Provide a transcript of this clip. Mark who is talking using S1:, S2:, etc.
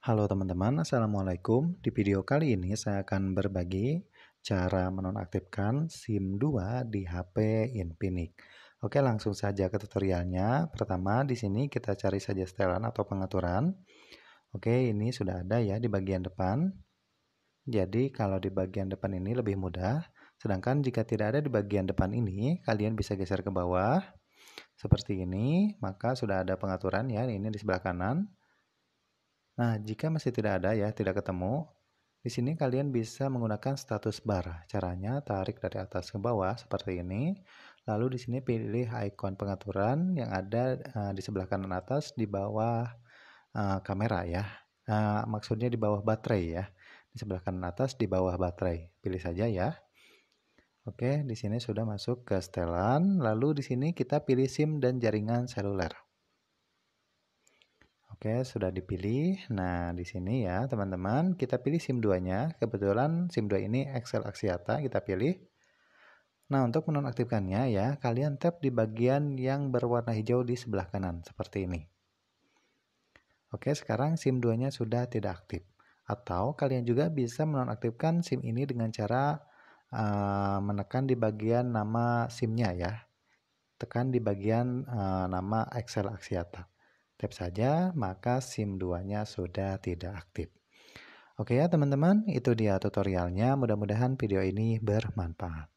S1: Halo teman-teman, Assalamualaikum. Di video kali ini saya akan berbagi cara menonaktifkan SIM 2 di HP Infinix. Oke, langsung saja ke tutorialnya. Pertama, di sini kita cari saja setelan atau pengaturan. Oke, ini sudah ada ya di bagian depan. Jadi, kalau di bagian depan ini lebih mudah. Sedangkan jika tidak ada di bagian depan ini, kalian bisa geser ke bawah. Seperti ini, maka sudah ada pengaturan ya, ini di sebelah kanan. Nah, jika masih tidak ada ya, tidak ketemu, di sini kalian bisa menggunakan status bar. Caranya tarik dari atas ke bawah seperti ini. Lalu di sini pilih ikon pengaturan yang ada uh, di sebelah kanan atas di bawah uh, kamera ya. Uh, maksudnya di bawah baterai ya. Di sebelah kanan atas di bawah baterai. Pilih saja ya. Oke, di sini sudah masuk ke setelan. Lalu di sini kita pilih SIM dan jaringan seluler. Oke, sudah dipilih. Nah, di sini ya, teman-teman, kita pilih SIM 2-nya. Kebetulan SIM 2 ini Excel Axiata, kita pilih. Nah, untuk menonaktifkannya ya, kalian tap di bagian yang berwarna hijau di sebelah kanan, seperti ini. Oke, sekarang SIM 2-nya sudah tidak aktif. Atau kalian juga bisa menonaktifkan SIM ini dengan cara uh, menekan di bagian nama SIM-nya ya. Tekan di bagian uh, nama Excel Axiata. Tap saja, maka SIM 2-nya sudah tidak aktif. Oke ya teman-teman, itu dia tutorialnya. Mudah-mudahan video ini bermanfaat.